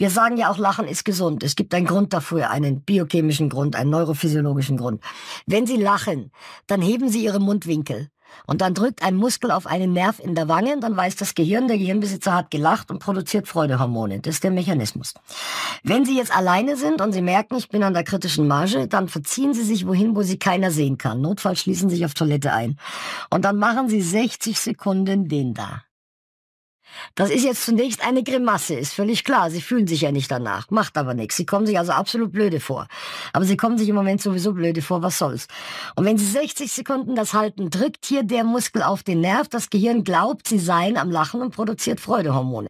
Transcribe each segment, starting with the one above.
Wir sagen ja auch, Lachen ist gesund. Es gibt einen Grund dafür, einen biochemischen Grund, einen neurophysiologischen Grund. Wenn Sie lachen, dann heben Sie Ihre Mundwinkel. Und dann drückt ein Muskel auf einen Nerv in der Wange und dann weiß das Gehirn, der Gehirnbesitzer hat gelacht und produziert Freudehormone. Das ist der Mechanismus. Wenn Sie jetzt alleine sind und Sie merken, ich bin an der kritischen Marge, dann verziehen Sie sich wohin, wo Sie keiner sehen kann. Notfall schließen Sie sich auf Toilette ein. Und dann machen Sie 60 Sekunden den da. Das ist jetzt zunächst eine Grimasse, ist völlig klar. Sie fühlen sich ja nicht danach, macht aber nichts. Sie kommen sich also absolut blöde vor. Aber sie kommen sich im Moment sowieso blöde vor, was soll's. Und wenn sie 60 Sekunden das halten, drückt hier der Muskel auf den Nerv, das Gehirn glaubt, sie seien am Lachen und produziert Freudehormone.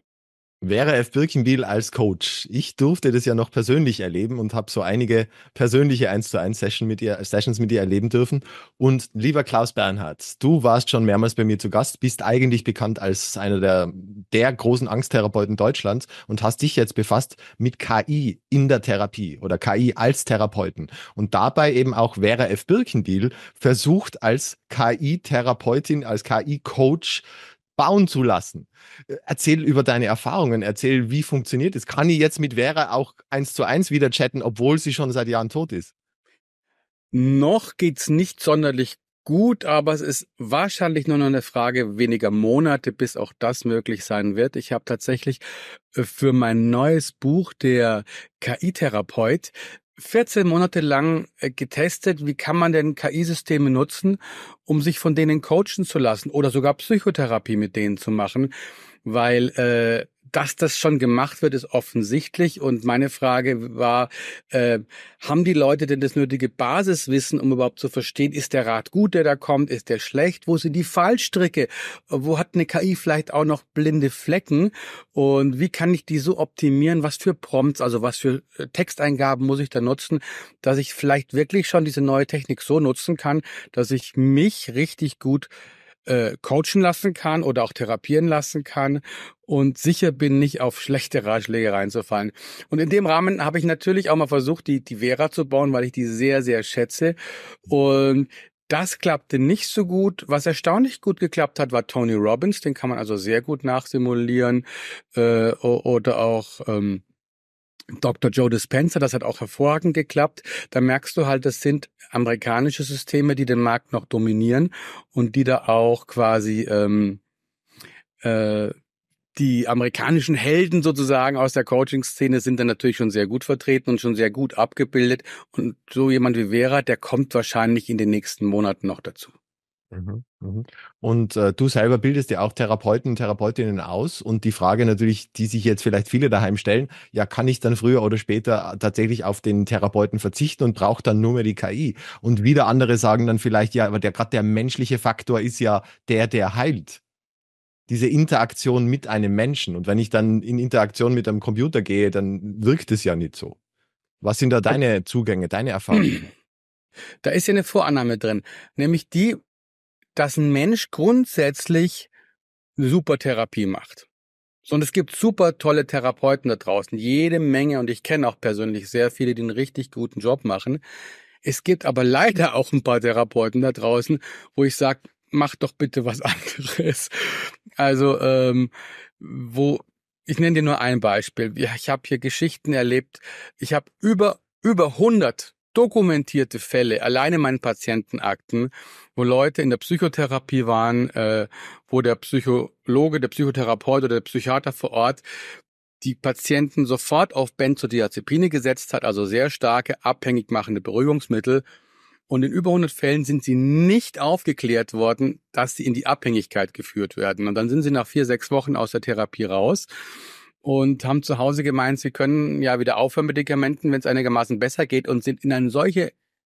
Vera F. Birkenbiel als Coach. Ich durfte das ja noch persönlich erleben und habe so einige persönliche 1 zu 1 Session mit ihr, Sessions mit ihr erleben dürfen. Und lieber Klaus Bernhard, du warst schon mehrmals bei mir zu Gast, bist eigentlich bekannt als einer der, der großen Angsttherapeuten Deutschlands und hast dich jetzt befasst mit KI in der Therapie oder KI als Therapeuten. Und dabei eben auch Vera F. Birkenbiel versucht als KI-Therapeutin, als KI-Coach bauen zu lassen. Äh, erzähl über deine Erfahrungen, erzähl, wie funktioniert es. Kann ich jetzt mit Vera auch eins zu eins wieder chatten, obwohl sie schon seit Jahren tot ist? Noch geht's nicht sonderlich gut, aber es ist wahrscheinlich nur noch eine Frage weniger Monate, bis auch das möglich sein wird. Ich habe tatsächlich äh, für mein neues Buch der KI-Therapeut 14 Monate lang äh, getestet, wie kann man denn KI-Systeme nutzen, um sich von denen coachen zu lassen oder sogar Psychotherapie mit denen zu machen, weil äh, dass das schon gemacht wird, ist offensichtlich. Und meine Frage war, äh, haben die Leute denn das nötige Basiswissen, um überhaupt zu verstehen, ist der Rat gut, der da kommt, ist der schlecht? Wo sind die Fallstricke? Wo hat eine KI vielleicht auch noch blinde Flecken? Und wie kann ich die so optimieren? Was für Prompts, also was für äh, Texteingaben muss ich da nutzen, dass ich vielleicht wirklich schon diese neue Technik so nutzen kann, dass ich mich richtig gut äh, coachen lassen kann oder auch therapieren lassen kann und sicher bin, nicht auf schlechte Ratschläge reinzufallen. Und in dem Rahmen habe ich natürlich auch mal versucht, die, die Vera zu bauen, weil ich die sehr, sehr schätze. Und das klappte nicht so gut. Was erstaunlich gut geklappt hat, war Tony Robbins. Den kann man also sehr gut nachsimulieren. Äh, oder auch ähm, Dr. Joe Dispenza, das hat auch hervorragend geklappt. Da merkst du halt, das sind amerikanische Systeme, die den Markt noch dominieren und die da auch quasi ähm, äh, die amerikanischen Helden sozusagen aus der Coaching-Szene sind dann natürlich schon sehr gut vertreten und schon sehr gut abgebildet. Und so jemand wie Vera, der kommt wahrscheinlich in den nächsten Monaten noch dazu. Mhm, mhm. Und äh, du selber bildest ja auch Therapeuten und Therapeutinnen aus. Und die Frage natürlich, die sich jetzt vielleicht viele daheim stellen, ja, kann ich dann früher oder später tatsächlich auf den Therapeuten verzichten und brauche dann nur mehr die KI? Und wieder andere sagen dann vielleicht, ja, aber der gerade der menschliche Faktor ist ja der, der heilt. Diese Interaktion mit einem Menschen. Und wenn ich dann in Interaktion mit einem Computer gehe, dann wirkt es ja nicht so. Was sind da deine Zugänge, deine Erfahrungen? Da ist ja eine Vorannahme drin, nämlich die, dass ein Mensch grundsätzlich super Therapie macht. Und es gibt super tolle Therapeuten da draußen, jede Menge, und ich kenne auch persönlich sehr viele, die einen richtig guten Job machen. Es gibt aber leider auch ein paar Therapeuten da draußen, wo ich sage, mach doch bitte was anderes. Also, ähm, wo, ich nenne dir nur ein Beispiel. Ich habe hier Geschichten erlebt. Ich habe über, über 100 dokumentierte Fälle, alleine meinen Patientenakten, wo Leute in der Psychotherapie waren, äh, wo der Psychologe, der Psychotherapeut oder der Psychiater vor Ort die Patienten sofort auf Benzodiazepine gesetzt hat, also sehr starke abhängig machende Beruhigungsmittel. Und in über 100 Fällen sind sie nicht aufgeklärt worden, dass sie in die Abhängigkeit geführt werden. Und dann sind sie nach vier, sechs Wochen aus der Therapie raus und haben zu Hause gemeint, sie können ja wieder aufhören mit Medikamenten, wenn es einigermaßen besser geht und sind in einen solchen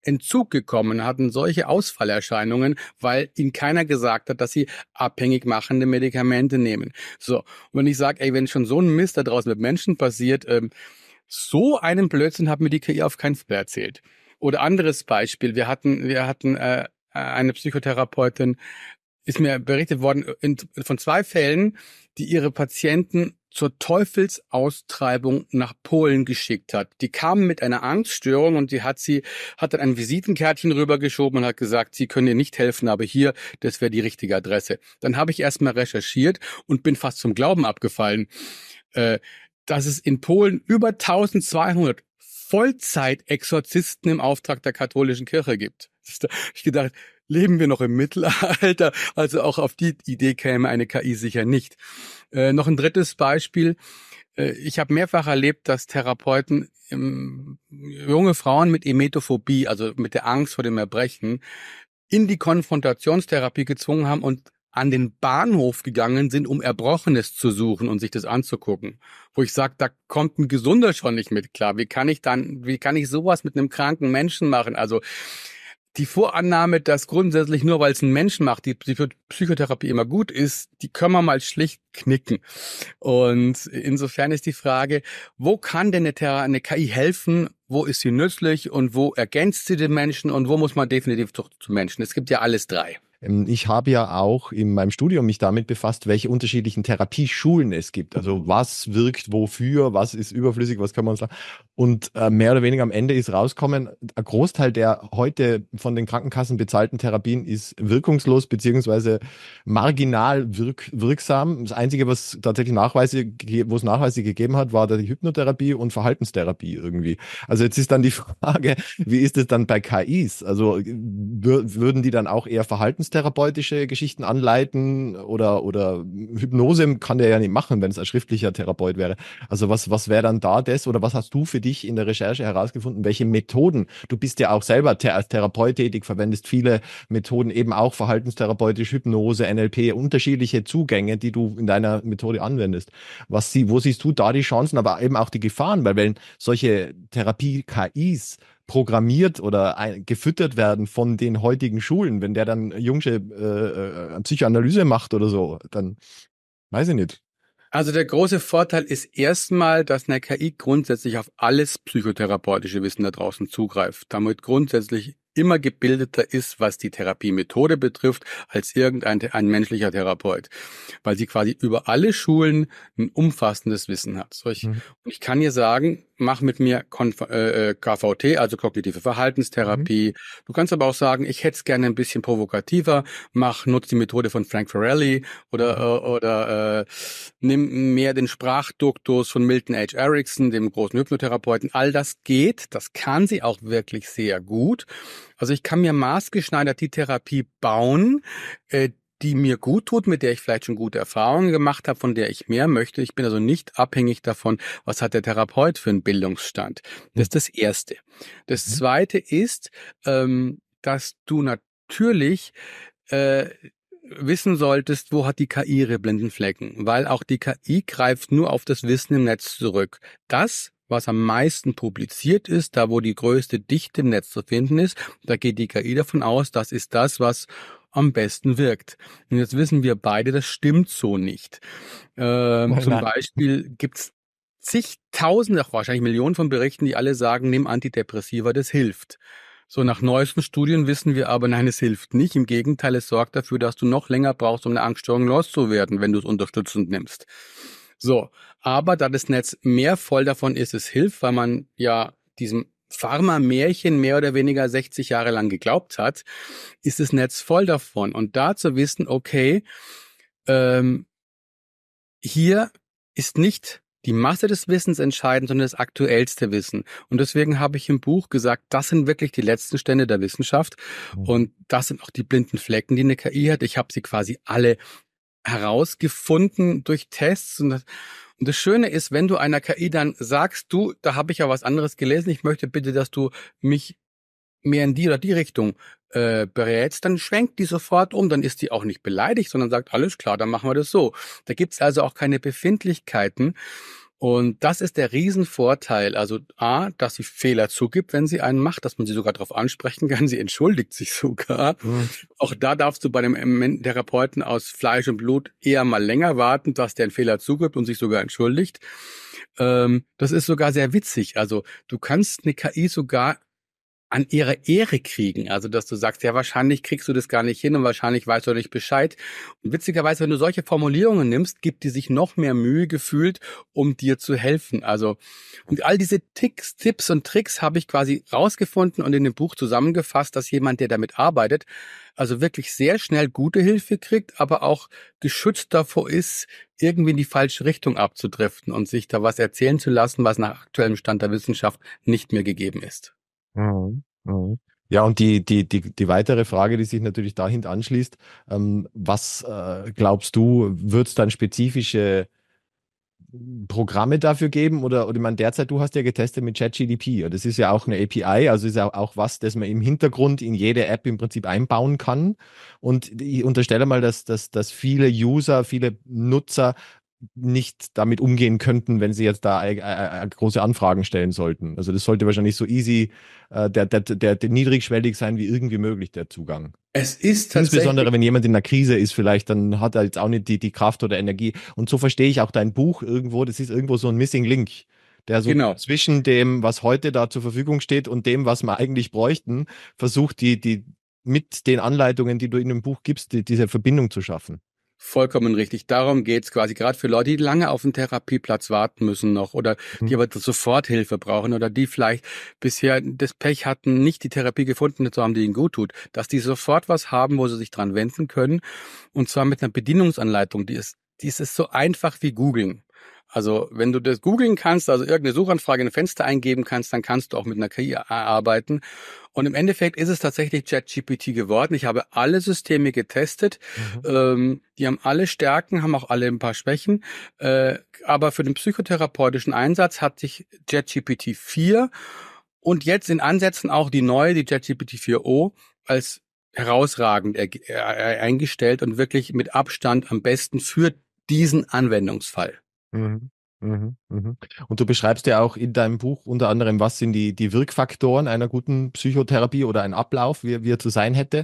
Entzug gekommen, hatten solche Ausfallerscheinungen, weil ihnen keiner gesagt hat, dass sie abhängig machende Medikamente nehmen. So, und wenn ich sage, ey, wenn schon so ein Mist da draußen mit Menschen passiert, ähm, so einen Blödsinn hat mir die KI auf keinen Fall erzählt. Oder anderes Beispiel, wir hatten, wir hatten äh, eine Psychotherapeutin, ist mir berichtet worden in, von zwei Fällen, die ihre Patienten zur Teufelsaustreibung nach Polen geschickt hat. Die kamen mit einer Angststörung und die hat sie, hat dann ein Visitenkärtchen rübergeschoben und hat gesagt, sie können ihr nicht helfen, aber hier, das wäre die richtige Adresse. Dann habe ich erstmal recherchiert und bin fast zum Glauben abgefallen, äh, dass es in Polen über 1200 Vollzeitexorzisten im Auftrag der katholischen Kirche gibt. Ich gedacht, leben wir noch im Mittelalter? Also auch auf die Idee käme eine KI sicher nicht. Äh, noch ein drittes Beispiel. Äh, ich habe mehrfach erlebt, dass Therapeuten ähm, junge Frauen mit Emetophobie, also mit der Angst vor dem Erbrechen, in die Konfrontationstherapie gezwungen haben und an den Bahnhof gegangen sind, um Erbrochenes zu suchen und sich das anzugucken. Wo ich sage, da kommt ein Gesunder schon nicht mit klar. Wie kann ich dann, wie kann ich sowas mit einem kranken Menschen machen? Also die Vorannahme, dass grundsätzlich nur weil es ein Menschen macht, die Psychotherapie immer gut ist, die können wir mal schlicht knicken. Und insofern ist die Frage, wo kann denn eine, eine KI helfen? Wo ist sie nützlich und wo ergänzt sie den Menschen und wo muss man definitiv zu Menschen? Es gibt ja alles drei. Ähm, ich habe ja auch in meinem Studium mich damit befasst, welche unterschiedlichen Therapieschulen es gibt. Also was wirkt wofür, was ist überflüssig, was kann man sagen. Und äh, mehr oder weniger am Ende ist rauskommen, ein Großteil der heute von den Krankenkassen bezahlten Therapien ist wirkungslos beziehungsweise marginal wirk wirksam. Das Einzige, was tatsächlich Nachweise, wo es Nachweise gegeben hat, war die Hypnotherapie und Verhaltenstherapie irgendwie. Also jetzt ist dann die Frage, wie ist es dann bei KIs? Also würden die dann auch eher verhaltenstherapeutische Geschichten anleiten oder, oder Hypnose kann der ja nicht machen, wenn es ein schriftlicher Therapeut wäre. Also was, was wäre dann da das oder was hast du für die dich in der Recherche herausgefunden, welche Methoden, du bist ja auch selber als Therapeut tätig, verwendest viele Methoden, eben auch verhaltenstherapeutisch, Hypnose, NLP, unterschiedliche Zugänge, die du in deiner Methode anwendest. Was sie, wo siehst du da die Chancen, aber eben auch die Gefahren, weil wenn solche Therapie-KIs programmiert oder gefüttert werden von den heutigen Schulen, wenn der dann Jungsche äh, äh Psychoanalyse macht oder so, dann weiß ich nicht. Also der große Vorteil ist erstmal, dass eine KI grundsätzlich auf alles psychotherapeutische Wissen da draußen zugreift, damit grundsätzlich immer gebildeter ist, was die Therapiemethode betrifft, als irgendein ein menschlicher Therapeut, weil sie quasi über alle Schulen ein umfassendes Wissen hat. So ich, mhm. ich kann hier sagen, mach mit mir Konf äh, äh KVT, also kognitive Verhaltenstherapie. Mhm. Du kannst aber auch sagen, ich hätte es gerne ein bisschen provokativer, mach, nutz die Methode von Frank Ferrelli oder, mhm. äh, oder äh, nimm mehr den Sprachduktus von Milton H. Erickson, dem großen Hypnotherapeuten. All das geht, das kann sie auch wirklich sehr gut. Also ich kann mir maßgeschneidert die Therapie bauen, äh, die mir gut tut, mit der ich vielleicht schon gute Erfahrungen gemacht habe, von der ich mehr möchte. Ich bin also nicht abhängig davon, was hat der Therapeut für einen Bildungsstand. Das ist das Erste. Das mhm. Zweite ist, ähm, dass du natürlich äh, wissen solltest, wo hat die KI ihre blinden Flecken, weil auch die KI greift nur auf das Wissen im Netz zurück. Das was am meisten publiziert ist, da wo die größte Dichte im Netz zu finden ist, da geht die KI davon aus, das ist das, was am besten wirkt. Und jetzt wissen wir beide, das stimmt so nicht. Ähm, zum Beispiel gibt's zigtausende, auch wahrscheinlich Millionen von Berichten, die alle sagen, nimm Antidepressiva, das hilft. So, nach neuesten Studien wissen wir aber, nein, es hilft nicht. Im Gegenteil, es sorgt dafür, dass du noch länger brauchst, um eine Angststörung loszuwerden, wenn du es unterstützend nimmst. So, aber da das Netz mehr voll davon ist, es hilft, weil man ja diesem Pharma-Märchen mehr oder weniger 60 Jahre lang geglaubt hat, ist das Netz voll davon. Und da zu wissen, okay, ähm, hier ist nicht die Masse des Wissens entscheidend, sondern das aktuellste Wissen. Und deswegen habe ich im Buch gesagt, das sind wirklich die letzten Stände der Wissenschaft. Mhm. Und das sind auch die blinden Flecken, die eine KI hat. Ich habe sie quasi alle herausgefunden durch Tests. Und das, und das Schöne ist, wenn du einer KI dann sagst, du, da habe ich ja was anderes gelesen, ich möchte bitte, dass du mich mehr in die oder die Richtung äh, berätst, dann schwenkt die sofort um, dann ist die auch nicht beleidigt, sondern sagt, alles klar, dann machen wir das so. Da gibt's also auch keine Befindlichkeiten. Und das ist der Riesenvorteil. Also A, dass sie Fehler zugibt, wenn sie einen macht, dass man sie sogar darauf ansprechen kann. Sie entschuldigt sich sogar. Mhm. Auch da darfst du bei einem Therapeuten aus Fleisch und Blut eher mal länger warten, dass der einen Fehler zugibt und sich sogar entschuldigt. Ähm, das ist sogar sehr witzig. Also du kannst eine KI sogar an ihre Ehre kriegen. Also, dass du sagst, ja, wahrscheinlich kriegst du das gar nicht hin und wahrscheinlich weißt du nicht Bescheid. Und witzigerweise, wenn du solche Formulierungen nimmst, gibt die sich noch mehr Mühe gefühlt, um dir zu helfen. Also, und all diese Ticks, Tipps und Tricks habe ich quasi rausgefunden und in dem Buch zusammengefasst, dass jemand, der damit arbeitet, also wirklich sehr schnell gute Hilfe kriegt, aber auch geschützt davor ist, irgendwie in die falsche Richtung abzudriften und sich da was erzählen zu lassen, was nach aktuellem Stand der Wissenschaft nicht mehr gegeben ist. Mhm. Mhm. Ja, und die, die, die, die weitere Frage, die sich natürlich dahin anschließt, ähm, was äh, glaubst du, wird es dann spezifische Programme dafür geben? Oder, oder ich man derzeit, du hast ja getestet mit ChatGDP. Das ist ja auch eine API, also ist ja auch was, das man im Hintergrund in jede App im Prinzip einbauen kann. Und ich unterstelle mal, dass, dass, dass viele User, viele Nutzer nicht damit umgehen könnten, wenn sie jetzt da äh, äh, große Anfragen stellen sollten. Also das sollte wahrscheinlich so easy, äh, der, der, der, der, niedrigschwellig sein wie irgendwie möglich, der Zugang. Es ist tatsächlich. Insbesondere wenn jemand in einer Krise ist, vielleicht, dann hat er jetzt auch nicht die, die Kraft oder Energie. Und so verstehe ich auch dein Buch irgendwo, das ist irgendwo so ein Missing Link. Der so genau. zwischen dem, was heute da zur Verfügung steht und dem, was wir eigentlich bräuchten, versucht, die, die, mit den Anleitungen, die du in dem Buch gibst, die, diese Verbindung zu schaffen. Vollkommen richtig. Darum geht's quasi gerade für Leute, die lange auf einen Therapieplatz warten müssen noch oder mhm. die aber sofort Hilfe brauchen oder die vielleicht bisher das Pech hatten, nicht die Therapie gefunden zu haben, die ihnen gut tut, dass die sofort was haben, wo sie sich dran wenden können und zwar mit einer Bedienungsanleitung, die ist, die ist so einfach wie googeln. Also wenn du das googeln kannst, also irgendeine Suchanfrage in ein Fenster eingeben kannst, dann kannst du auch mit einer KI arbeiten. Und im Endeffekt ist es tatsächlich ChatGPT geworden. Ich habe alle Systeme getestet. Mhm. Ähm, die haben alle Stärken, haben auch alle ein paar Schwächen. Äh, aber für den psychotherapeutischen Einsatz hat sich ChatGPT 4 und jetzt in Ansätzen auch die neue, die ChatGPT 4o, als herausragend äh, äh, eingestellt und wirklich mit Abstand am besten für diesen Anwendungsfall. Mhm. Mhm. Mhm. Und du beschreibst ja auch in deinem Buch unter anderem, was sind die, die Wirkfaktoren einer guten Psychotherapie oder ein Ablauf, wie, wie er zu sein hätte.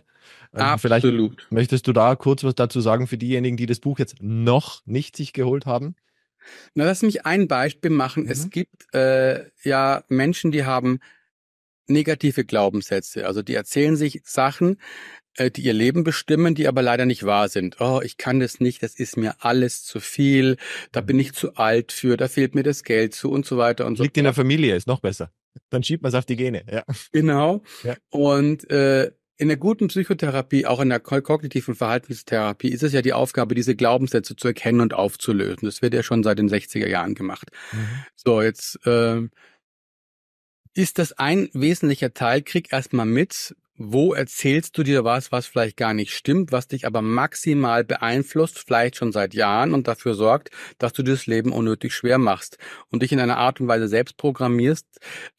Ähm, Absolut. Vielleicht möchtest du da kurz was dazu sagen für diejenigen, die das Buch jetzt noch nicht sich geholt haben? Na, lass mich ein Beispiel machen. Mhm. Es gibt äh, ja Menschen, die haben negative Glaubenssätze. Also die erzählen sich Sachen, äh, die ihr Leben bestimmen, die aber leider nicht wahr sind. Oh, ich kann das nicht, das ist mir alles zu viel, da bin ich mhm. zu alt für, da fehlt mir das Geld zu und so weiter und so. Liegt in der Familie, ist noch besser. Dann schiebt man es auf die Gene, ja. Genau. Ja. Und äh, in der guten Psychotherapie, auch in der kognitiven Verhaltenstherapie, ist es ja die Aufgabe, diese Glaubenssätze zu erkennen und aufzulösen. Das wird ja schon seit den 60er Jahren gemacht. Mhm. So, jetzt äh, ist das ein wesentlicher Teil. Krieg erstmal mit, wo erzählst du dir was, was vielleicht gar nicht stimmt, was dich aber maximal beeinflusst, vielleicht schon seit Jahren und dafür sorgt, dass du dir das Leben unnötig schwer machst und dich in einer Art und Weise selbst programmierst,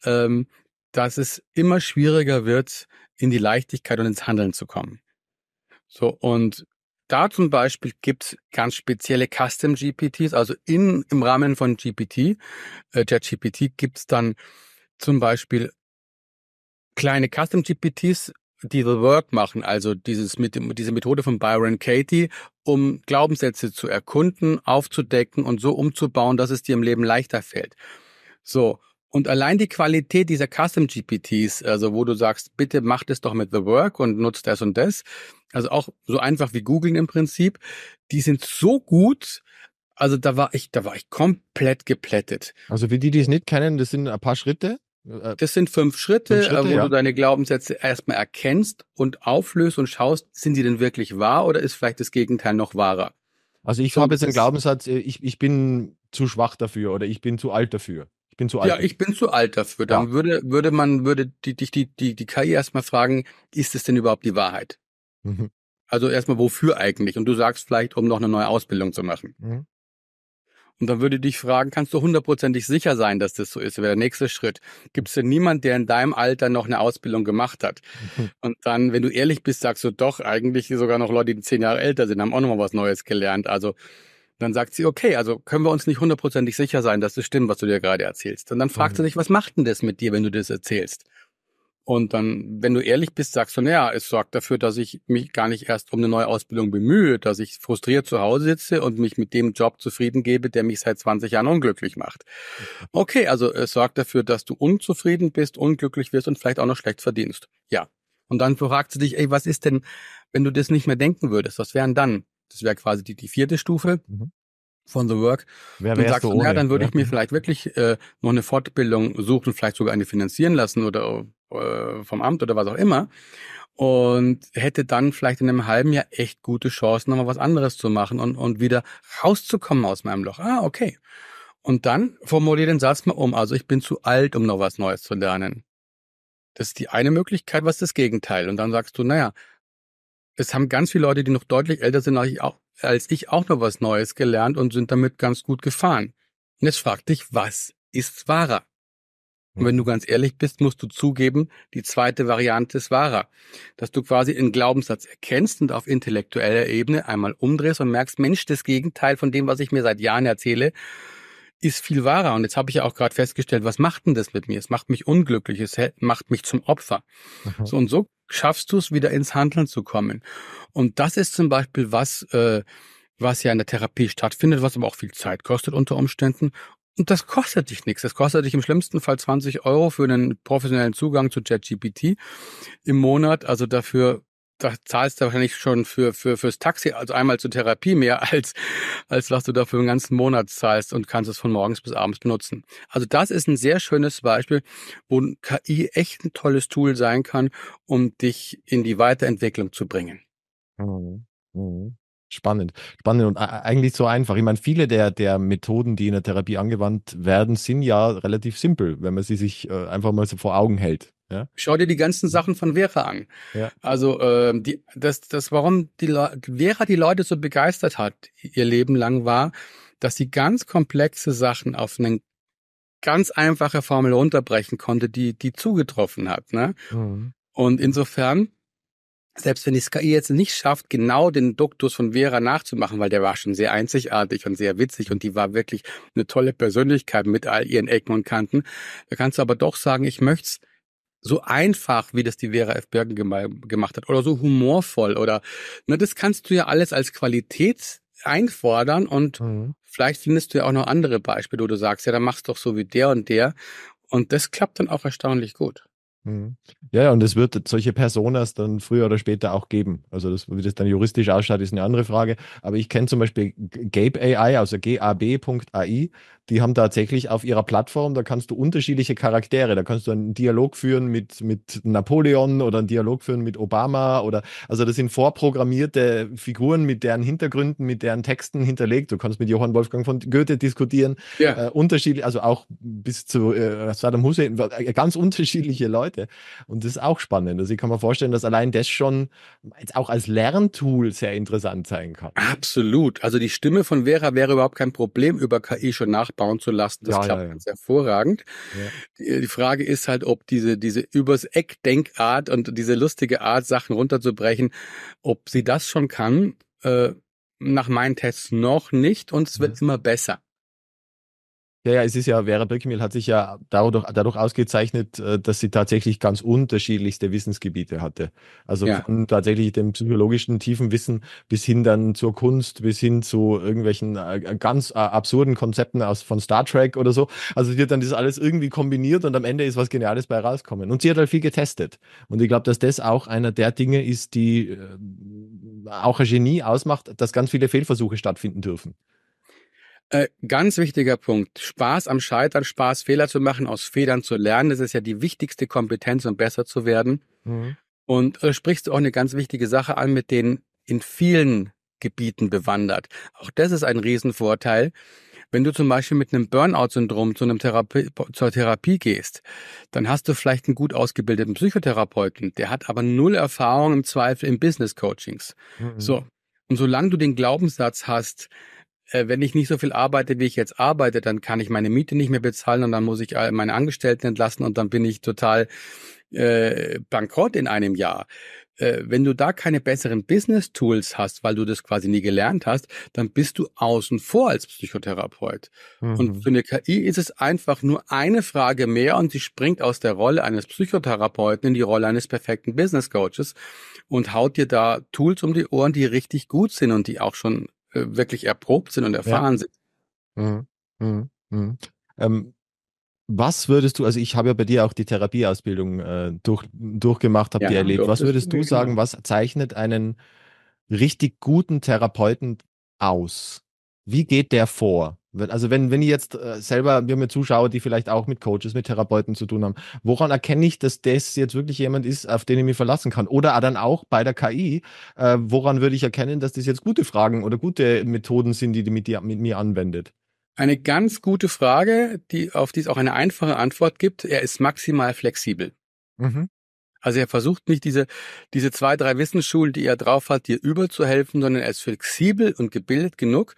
ähm, dass es immer schwieriger wird, in die Leichtigkeit und ins Handeln zu kommen. So, und da zum Beispiel gibt's ganz spezielle Custom GPTs, also in, im Rahmen von GPT, äh, JetGPT gibt's dann zum Beispiel kleine Custom-GPTs, die The Work machen, also dieses, mit diese Methode von Byron Katie, um Glaubenssätze zu erkunden, aufzudecken und so umzubauen, dass es dir im Leben leichter fällt. So. Und allein die Qualität dieser Custom GPTs, also wo du sagst, bitte mach das doch mit The Work und nutzt das und das, also auch so einfach wie googeln im Prinzip, die sind so gut, also da war ich, da war ich komplett geplättet. Also für die, die es nicht kennen, das sind ein paar Schritte äh, das sind fünf Schritte, fünf Schritte äh, wo ja. du deine Glaubenssätze erstmal erkennst und auflöst und schaust, sind die denn wirklich wahr oder ist vielleicht das Gegenteil noch wahrer? Also ich habe jetzt den Glaubenssatz, äh, ich, ich bin zu schwach dafür oder ich bin zu alt dafür. Ich bin zu alt. Ja, ich bin zu alt dafür. Dann ja. würde, würde man, würde dich die, die, die, die KI erstmal fragen, ist es denn überhaupt die Wahrheit? Mhm. Also erstmal, wofür eigentlich? Und du sagst vielleicht, um noch eine neue Ausbildung zu machen. Mhm. Und dann würde ich dich fragen, kannst du hundertprozentig sicher sein, dass das so ist? Wäre der nächste Schritt. Gibt es denn niemand, der in deinem Alter noch eine Ausbildung gemacht hat? Mhm. Und dann, wenn du ehrlich bist, sagst du doch, eigentlich sogar noch Leute, die zehn Jahre älter sind, haben auch nochmal was Neues gelernt. Also dann sagt sie, okay, also können wir uns nicht hundertprozentig sicher sein, dass das stimmt, was du dir gerade erzählst. Und dann fragt mhm. sie dich, was macht denn das mit dir, wenn du das erzählst? Und dann, wenn du ehrlich bist, sagst du, naja, es sorgt dafür, dass ich mich gar nicht erst um eine neue Ausbildung bemühe, dass ich frustriert zu Hause sitze und mich mit dem Job zufrieden gebe, der mich seit 20 Jahren unglücklich macht. Okay, also es sorgt dafür, dass du unzufrieden bist, unglücklich wirst und vielleicht auch noch schlecht verdienst. Ja. Und dann fragst du dich, ey, was ist denn, wenn du das nicht mehr denken würdest, was wären dann? Das wäre quasi die, die vierte Stufe. Mhm von The Work. Wer dann sagst, du ohne, ja, dann würde ja. ich mir vielleicht wirklich äh, noch eine Fortbildung suchen, vielleicht sogar eine finanzieren lassen oder äh, vom Amt oder was auch immer und hätte dann vielleicht in einem halben Jahr echt gute Chancen, nochmal was anderes zu machen und, und wieder rauszukommen aus meinem Loch. Ah, okay. Und dann formuliere den Satz mal um. Also ich bin zu alt, um noch was Neues zu lernen. Das ist die eine Möglichkeit, was ist das Gegenteil? Und dann sagst du, naja, es haben ganz viele Leute, die noch deutlich älter sind als ich auch, als ich auch noch was Neues gelernt und sind damit ganz gut gefahren. Und jetzt frag dich, was ist wahrer? Und wenn du ganz ehrlich bist, musst du zugeben, die zweite Variante ist wahrer. Dass du quasi einen Glaubenssatz erkennst und auf intellektueller Ebene einmal umdrehst und merkst, Mensch, das Gegenteil von dem, was ich mir seit Jahren erzähle, ist viel wahrer. Und jetzt habe ich ja auch gerade festgestellt, was macht denn das mit mir? Es macht mich unglücklich, es macht mich zum Opfer. Mhm. So und so schaffst du es, wieder ins Handeln zu kommen. Und das ist zum Beispiel was, äh, was ja in der Therapie stattfindet, was aber auch viel Zeit kostet unter Umständen und das kostet dich nichts. Das kostet dich im schlimmsten Fall 20 Euro für einen professionellen Zugang zu ChatGPT im Monat. Also dafür da zahlst du wahrscheinlich schon für, für, fürs Taxi, also einmal zur Therapie mehr als, als was du dafür einen ganzen Monat zahlst und kannst es von morgens bis abends benutzen. Also das ist ein sehr schönes Beispiel, wo KI echt ein tolles Tool sein kann, um dich in die Weiterentwicklung zu bringen. Mhm. Mhm. Spannend, spannend und äh, eigentlich so einfach. Ich meine, viele der, der Methoden, die in der Therapie angewandt werden, sind ja relativ simpel, wenn man sie sich äh, einfach mal so vor Augen hält. Ja? Schau dir die ganzen Sachen von Vera an. Ja. Also äh, die, das, das, warum die Vera die Leute so begeistert hat, ihr Leben lang war, dass sie ganz komplexe Sachen auf eine ganz einfache Formel runterbrechen konnte, die die zugetroffen hat. Ne? Mhm. Und insofern selbst wenn die KI jetzt nicht schafft, genau den Duktus von Vera nachzumachen, weil der war schon sehr einzigartig und sehr witzig und die war wirklich eine tolle Persönlichkeit mit all ihren Ecken und Kanten, da kannst du aber doch sagen, ich möchte so einfach, wie das die Vera F. Bergen gemacht hat, oder so humorvoll, oder ne, das kannst du ja alles als Qualität einfordern und mhm. vielleicht findest du ja auch noch andere Beispiele, wo du sagst, ja, dann machst doch so wie der und der. Und das klappt dann auch erstaunlich gut. Mhm. Ja, ja, und es wird solche Personas dann früher oder später auch geben. Also das, wie das dann juristisch ausschaut, ist eine andere Frage. Aber ich kenne zum Beispiel Gabe AI, also gab.ai, die haben tatsächlich auf ihrer Plattform, da kannst du unterschiedliche Charaktere, da kannst du einen Dialog führen mit, mit Napoleon oder einen Dialog führen mit Obama oder, also das sind vorprogrammierte Figuren mit deren Hintergründen, mit deren Texten hinterlegt. Du kannst mit Johann Wolfgang von Goethe diskutieren, ja. äh, unterschiedlich, also auch bis zu äh, Saddam Hussein, äh, ganz unterschiedliche Leute. Und das ist auch spannend. Also ich kann mir vorstellen, dass allein das schon jetzt auch als Lerntool sehr interessant sein kann. Absolut. Also die Stimme von Vera wäre überhaupt kein Problem über KI schon nach bauen zu lassen. Das ja, klappt ja, ganz hervorragend. Die, äh, die Frage ist halt, ob diese, diese übers Eck Denkart und diese lustige Art, Sachen runterzubrechen, ob sie das schon kann. Äh, nach meinen Tests noch nicht und es wird mhm. immer besser. Ja, ja, es ist ja, Vera Brückemühl hat sich ja dadurch, dadurch ausgezeichnet, äh, dass sie tatsächlich ganz unterschiedlichste Wissensgebiete hatte. Also ja. von tatsächlich dem psychologischen tiefen Wissen bis hin dann zur Kunst, bis hin zu irgendwelchen äh, äh, ganz absurden Konzepten aus, von Star Trek oder so. Also wird dann das alles irgendwie kombiniert und am Ende ist was Geniales bei rauskommen. Und sie hat halt viel getestet. Und ich glaube, dass das auch einer der Dinge ist, die auch ein Genie ausmacht, dass ganz viele Fehlversuche stattfinden dürfen. Äh, ganz wichtiger Punkt. Spaß am Scheitern, Spaß Fehler zu machen, aus Fehlern zu lernen. Das ist ja die wichtigste Kompetenz, um besser zu werden. Mhm. Und äh, sprichst du auch eine ganz wichtige Sache an, mit denen in vielen Gebieten bewandert. Auch das ist ein Riesenvorteil. Wenn du zum Beispiel mit einem Burnout-Syndrom zu einem Therapie, zur Therapie gehst, dann hast du vielleicht einen gut ausgebildeten Psychotherapeuten, der hat aber null Erfahrung im Zweifel im Business Coachings. Mhm. So. Und solange du den Glaubenssatz hast, äh, wenn ich nicht so viel arbeite, wie ich jetzt arbeite, dann kann ich meine Miete nicht mehr bezahlen und dann muss ich meine Angestellten entlassen und dann bin ich total äh, bankrott in einem Jahr. Äh, wenn du da keine besseren Business-Tools hast, weil du das quasi nie gelernt hast, dann bist du außen vor als Psychotherapeut. Mhm. Und für eine KI ist es einfach nur eine Frage mehr und sie springt aus der Rolle eines Psychotherapeuten in die Rolle eines perfekten Business-Coaches und haut dir da Tools um die Ohren, die richtig gut sind und die auch schon äh, wirklich erprobt sind und erfahren ja. sind. Mhm. Mhm. Mhm. Ähm, was würdest du, also ich habe ja bei dir auch die Therapieausbildung äh, durch, durchgemacht, habe ja, die erlebt. Was würdest du sagen, was zeichnet einen richtig guten Therapeuten aus? Wie geht der vor? Also wenn, wenn ich jetzt äh, selber mir mir zuschaue, die vielleicht auch mit Coaches, mit Therapeuten zu tun haben, woran erkenne ich, dass das jetzt wirklich jemand ist, auf den ich mich verlassen kann? Oder dann auch bei der KI, äh, woran würde ich erkennen, dass das jetzt gute Fragen oder gute Methoden sind, die die mit, dir, mit mir anwendet? Eine ganz gute Frage, die, auf die es auch eine einfache Antwort gibt. Er ist maximal flexibel. Mhm. Also er versucht nicht diese, diese zwei, drei Wissensschulen, die er drauf hat, dir überzuhelfen, sondern er ist flexibel und gebildet genug,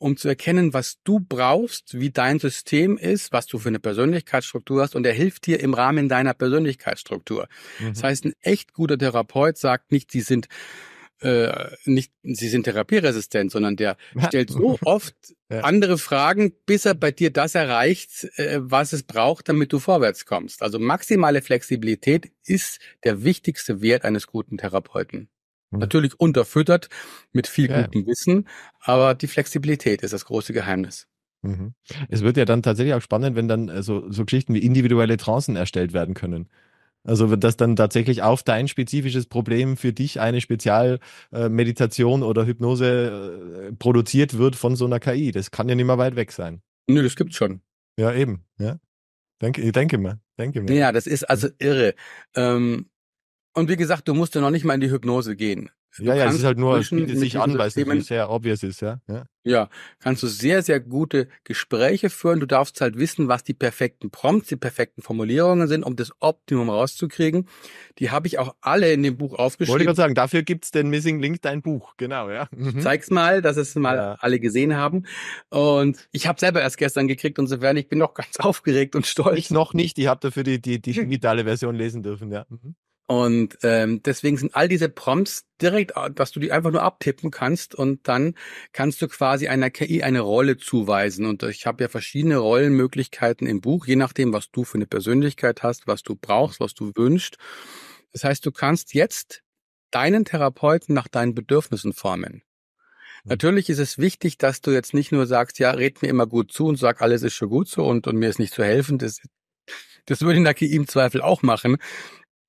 um zu erkennen, was du brauchst, wie dein System ist, was du für eine Persönlichkeitsstruktur hast und er hilft dir im Rahmen deiner Persönlichkeitsstruktur. Mhm. Das heißt, ein echt guter Therapeut sagt nicht, sie sind äh, nicht, sie sind therapieresistent, sondern der stellt so oft ja. andere Fragen, bis er bei dir das erreicht, äh, was es braucht, damit du vorwärts kommst. Also maximale Flexibilität ist der wichtigste Wert eines guten Therapeuten. Hm. Natürlich unterfüttert mit viel ja. gutem Wissen, aber die Flexibilität ist das große Geheimnis. Mhm. Es wird ja dann tatsächlich auch spannend, wenn dann äh, so, so Geschichten wie individuelle Trancen erstellt werden können. Also dass dann tatsächlich auf dein spezifisches Problem für dich eine Spezialmeditation äh, oder Hypnose äh, produziert wird von so einer KI. Das kann ja nicht mehr weit weg sein. Nö, das gibt's schon. Ja, eben. Ja. Denke, denke mal. Denke mal. Ja, das ist also irre. Ähm, und wie gesagt, du musst ja noch nicht mal in die Hypnose gehen. Du ja, ja, es ist halt nur, es bietet sich an, weil es sehr obvious ist, ja? ja. Ja, kannst du sehr, sehr gute Gespräche führen. Du darfst halt wissen, was die perfekten Prompts, die perfekten Formulierungen sind, um das Optimum rauszukriegen. Die habe ich auch alle in dem Buch aufgeschrieben. Wollte ich gerade sagen, dafür gibt's den Missing Link, dein Buch, genau, ja. Mhm. Zeig's mal, dass es mal ja. alle gesehen haben. Und ich habe selber erst gestern gekriegt und sofern ich bin noch ganz aufgeregt und stolz. Ich noch nicht, ich habe dafür die, die, die digitale Version lesen dürfen, ja. Mhm. Und ähm, deswegen sind all diese Prompts direkt, äh, dass du die einfach nur abtippen kannst und dann kannst du quasi einer KI eine Rolle zuweisen. Und ich habe ja verschiedene Rollenmöglichkeiten im Buch, je nachdem, was du für eine Persönlichkeit hast, was du brauchst, was du wünschst. Das heißt, du kannst jetzt deinen Therapeuten nach deinen Bedürfnissen formen. Mhm. Natürlich ist es wichtig, dass du jetzt nicht nur sagst, ja, red mir immer gut zu und sag, alles ist schon gut so und, und mir ist nicht zu helfen. Das, das würde in der KI im Zweifel auch machen.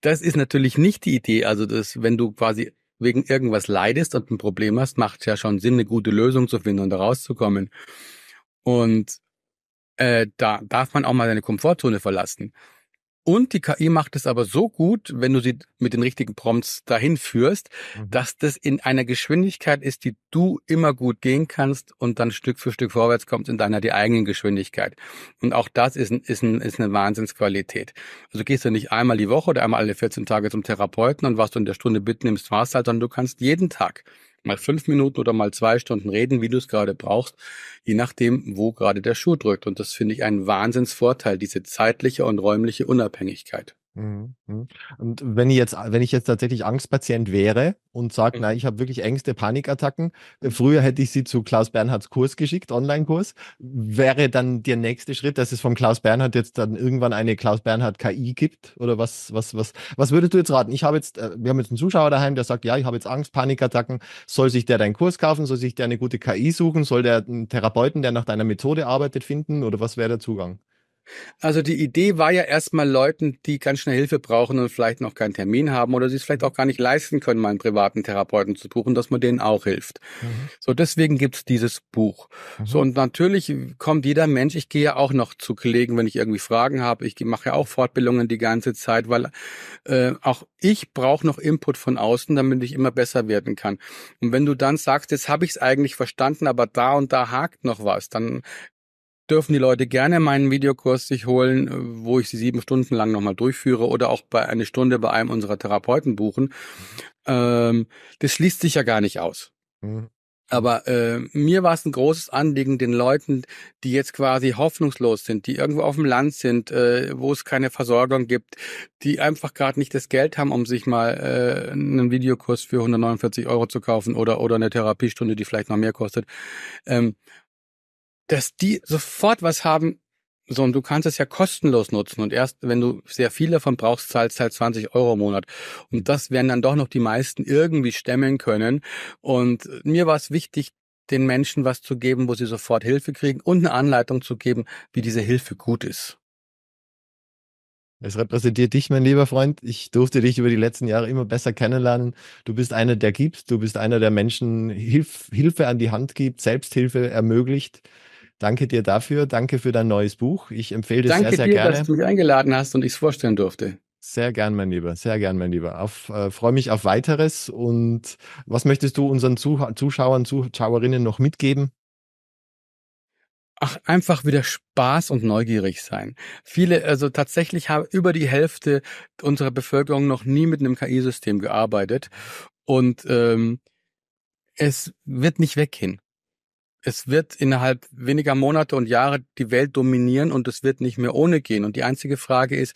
Das ist natürlich nicht die Idee. Also das, wenn du quasi wegen irgendwas leidest und ein Problem hast, macht es ja schon Sinn, eine gute Lösung zu finden und da rauszukommen. Und äh, da darf man auch mal seine Komfortzone verlassen. Und die KI macht es aber so gut, wenn du sie mit den richtigen Prompts dahin führst, mhm. dass das in einer Geschwindigkeit ist, die du immer gut gehen kannst und dann Stück für Stück vorwärts kommst in deiner die eigenen Geschwindigkeit. Und auch das ist, ist, ist eine Wahnsinnsqualität. Also gehst du nicht einmal die Woche oder einmal alle 14 Tage zum Therapeuten und was du in der Stunde mitnimmst, warst halt, sondern du kannst jeden Tag mal fünf Minuten oder mal zwei Stunden reden, wie du es gerade brauchst, je nachdem, wo gerade der Schuh drückt. Und das finde ich einen Wahnsinnsvorteil, diese zeitliche und räumliche Unabhängigkeit. Mhm, mhm. Und wenn ich jetzt, wenn ich jetzt tatsächlich Angstpatient wäre und sage, mhm. nein, ich habe wirklich Ängste, Panikattacken, äh, früher hätte ich sie zu Klaus Bernhards Kurs geschickt, Online-Kurs, wäre dann der nächste Schritt, dass es von Klaus Bernhard jetzt dann irgendwann eine Klaus Bernhard KI gibt? Oder was, was, was, was würdest du jetzt raten? Ich habe jetzt, äh, wir haben jetzt einen Zuschauer daheim, der sagt, ja, ich habe jetzt Angst, Panikattacken, soll sich der deinen Kurs kaufen, soll sich der eine gute KI suchen, soll der einen Therapeuten, der nach deiner Methode arbeitet, finden oder was wäre der Zugang? Also die Idee war ja erstmal Leuten, die ganz schnell Hilfe brauchen und vielleicht noch keinen Termin haben oder sie es vielleicht auch gar nicht leisten können, mal einen privaten Therapeuten zu buchen, dass man denen auch hilft. Mhm. So, deswegen gibt's dieses Buch. Mhm. So, und natürlich kommt jeder Mensch, ich gehe ja auch noch zu Kollegen, wenn ich irgendwie Fragen habe. Ich mache ja auch Fortbildungen die ganze Zeit, weil äh, auch ich brauche noch Input von außen, damit ich immer besser werden kann. Und wenn du dann sagst, jetzt habe ich es eigentlich verstanden, aber da und da hakt noch was, dann dürfen die Leute gerne meinen Videokurs sich holen, äh, wo ich sie sieben Stunden lang nochmal durchführe oder auch bei eine Stunde bei einem unserer Therapeuten buchen. Ähm, das schließt sich ja gar nicht aus. Mhm. Aber äh, mir war es ein großes Anliegen, den Leuten, die jetzt quasi hoffnungslos sind, die irgendwo auf dem Land sind, äh, wo es keine Versorgung gibt, die einfach gerade nicht das Geld haben, um sich mal äh, einen Videokurs für 149 Euro zu kaufen oder oder eine Therapiestunde, die vielleicht noch mehr kostet. Ähm, dass die sofort was haben, so, und du kannst es ja kostenlos nutzen. Und erst wenn du sehr viel davon brauchst, zahlst halt 20 Euro im Monat. Und das werden dann doch noch die meisten irgendwie stemmen können. Und mir war es wichtig, den Menschen was zu geben, wo sie sofort Hilfe kriegen und eine Anleitung zu geben, wie diese Hilfe gut ist. Es repräsentiert dich, mein lieber Freund. Ich durfte dich über die letzten Jahre immer besser kennenlernen. Du bist einer, der gibt. Du bist einer, der Menschen Hilf Hilfe an die Hand gibt, Selbsthilfe ermöglicht. Danke dir dafür. Danke für dein neues Buch. Ich empfehle es sehr, sehr dir, gerne. Danke dir, dass du mich eingeladen hast und ich es vorstellen durfte. Sehr gern, mein Lieber. Sehr gern, mein Lieber. Auf, äh, freue mich auf weiteres. Und was möchtest du unseren Zuh Zuschauern, Zuschauerinnen noch mitgeben? Ach, einfach wieder Spaß und neugierig sein. Viele, also tatsächlich haben über die Hälfte unserer Bevölkerung noch nie mit einem KI-System gearbeitet. Und ähm, es wird nicht weggehen es wird innerhalb weniger Monate und Jahre die Welt dominieren und es wird nicht mehr ohne gehen. Und die einzige Frage ist,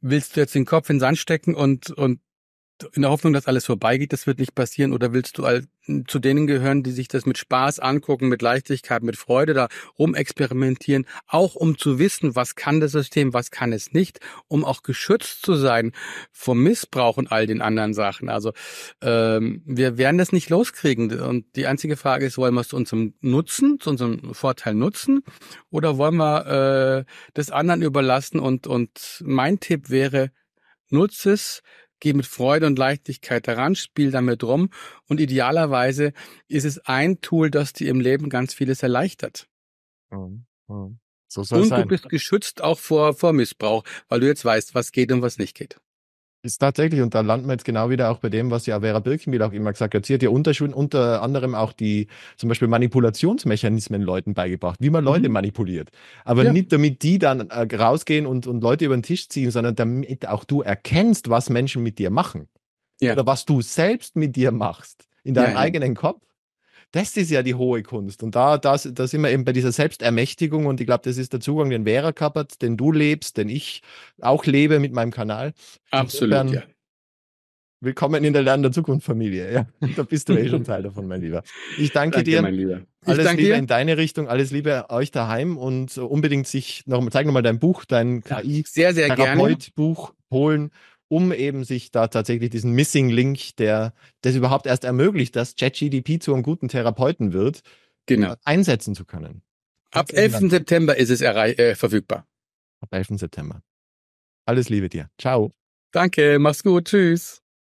willst du jetzt den Kopf in den Sand stecken und, und in der Hoffnung, dass alles vorbeigeht, das wird nicht passieren? Oder willst du all, hm, zu denen gehören, die sich das mit Spaß angucken, mit Leichtigkeit, mit Freude da rumexperimentieren, auch um zu wissen, was kann das System, was kann es nicht, um auch geschützt zu sein vom Missbrauch und all den anderen Sachen? Also ähm, wir werden das nicht loskriegen. Und die einzige Frage ist, wollen wir es zu unserem Nutzen, zu unserem Vorteil nutzen oder wollen wir äh, das anderen überlassen? Und, und mein Tipp wäre, nutze es, geh mit Freude und Leichtigkeit daran, spiel damit rum und idealerweise ist es ein Tool, das dir im Leben ganz vieles erleichtert. Mhm. Mhm. So und du bist geschützt auch vor, vor Missbrauch, weil du jetzt weißt, was geht und was nicht geht. Ist tatsächlich, und da landen wir jetzt genau wieder auch bei dem, was ja Vera Birkenbiel auch immer gesagt hat. Sie hat ja unterschieden, unter anderem auch die zum Beispiel Manipulationsmechanismen Leuten beigebracht, wie man mhm. Leute mhm. manipuliert. Aber ja. nicht damit die dann äh, rausgehen und, und Leute über den Tisch ziehen, sondern damit auch du erkennst, was Menschen mit dir machen. Ja. Oder was du selbst mit dir machst, in deinem ja, eigenen Kopf. Das ist ja die hohe Kunst. Und da, da, da sind wir eben bei dieser Selbstermächtigung. Und ich glaube, das ist der Zugang, den Vera kappert, den du lebst, den ich auch lebe mit meinem Kanal. Absolut, Insofern, ja. Willkommen in der Lern der Zukunft Familie. Ja, da bist du eh schon Teil davon, mein Lieber. Ich danke, danke dir. Mein Lieber. Ich alles Liebe dir. in deine Richtung, alles Liebe euch daheim und unbedingt sich nochmal, zeig nochmal dein Buch, dein KI-Therapeut-Buch holen um eben sich da tatsächlich diesen Missing Link, der das überhaupt erst ermöglicht, dass ChatGDP zu einem guten Therapeuten wird, genau. Äh, einsetzen zu können. Ab 11. September ist es äh, verfügbar. Ab 11. September. Alles Liebe dir. Ciao. Danke, mach's gut. Tschüss.